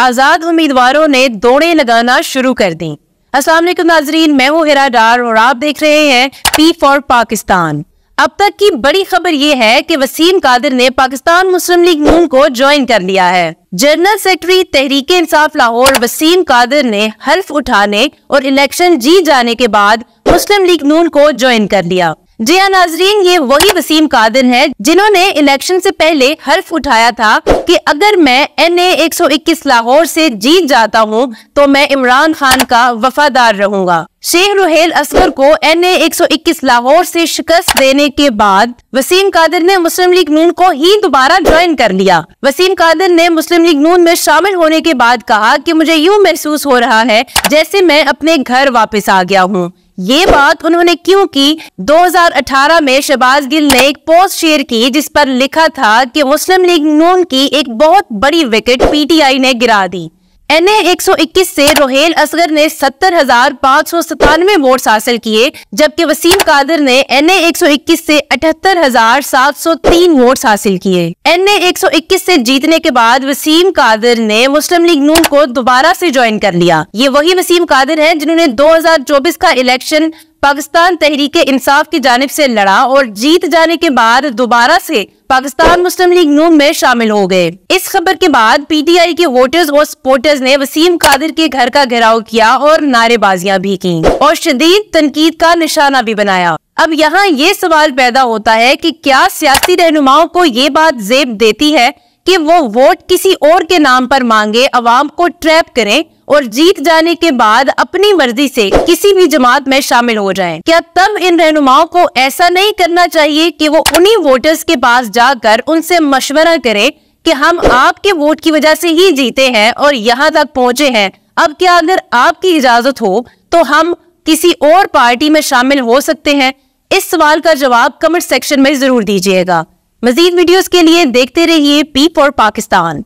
आज़ाद उम्मीदवारों ने दौड़े लगाना शुरू कर दी असलम नाजरीन मैं हूँ हिरा डार और आप देख रहे हैं पी फॉर पाकिस्तान अब तक की बड़ी खबर ये है कि वसीम कादिर ने पाकिस्तान मुस्लिम लीग नून को ज्वाइन कर लिया है जनरल सेक्रेटरी तहरीक इंसाफ लाहौर वसीम कादिर ने हल्फ उठाने और इलेक्शन जीत जाने के बाद मुस्लिम लीग नून को ज्वाइन कर लिया जी हाँ नाजरीन ये वही वसीम कादिर हैं जिन्होंने इलेक्शन से पहले हर्फ उठाया था कि अगर मैं एन ए एक सौ इक्कीस लाहौर से जीत जाता हूँ तो मैं इमरान खान का वफादार रहूंगा शेख रुहेल असगर को एन ए एक सौ इक्कीस लाहौर से शिकस्त देने के बाद वसीम कादिर ने मुस्लिम लीग नून को ही दोबारा ज्वाइन कर लिया वसीम कादिर ने मुस्लिम लीग नून में शामिल होने के बाद कहा की मुझे यूँ महसूस हो रहा है जैसे मैं अपने घर वापस आ गया हूँ ये बात उन्होंने क्यों की 2018 में शहबाज गिल ने एक पोस्ट शेयर की जिस पर लिखा था कि मुस्लिम लीग नून की एक बहुत बड़ी विकेट पीटीआई ने गिरा दी एन ए से रोहेल असगर ने सत्तर हजार पाँच सौ सतानवे वोट हासिल किए जबकि वसीम कादर ने एन ए से अठहत्तर हजार सात सौ तीन वोट हासिल किए एन ए से जीतने के बाद वसीम कादर ने मुस्लिम लीग नून को दोबारा से ज्वाइन कर लिया ये वही वसीम कादर हैं जिन्होंने 2024 का इलेक्शन पाकिस्तान तहरीक इंसाफ की जानब से लड़ा और जीत जाने के बाद दोबारा से पाकिस्तान मुस्लिम लीग नून में शामिल हो गए इस खबर के बाद पीटीआई के वोटर्स और सपोर्टर्स ने वसीम कादिर के घर का घेराव किया और नारेबाजियां भी की और शदीद तनकीद का निशाना भी बनाया अब यहाँ ये सवाल पैदा होता है की क्या सियासी रहनुमाओं को ये बात जेब देती है कि वो वोट किसी और के नाम पर मांगे अवाम को ट्रैप करें और जीत जाने के बाद अपनी मर्जी से किसी भी जमात में शामिल हो जाएं। क्या तब इन रहनुमाओं को ऐसा नहीं करना चाहिए कि वो उन्हीं वोटर्स के पास जाकर उनसे मशवरा करें कि हम आपके वोट की वजह से ही जीते हैं और यहाँ तक पहुँचे हैं अब क्या अगर आपकी इजाजत हो तो हम किसी और पार्टी में शामिल हो सकते हैं इस सवाल का जवाब कमेंट सेक्शन में जरूर दीजिएगा मजीद वीडियोस के लिए देखते रहिए पी फॉर पाकिस्तान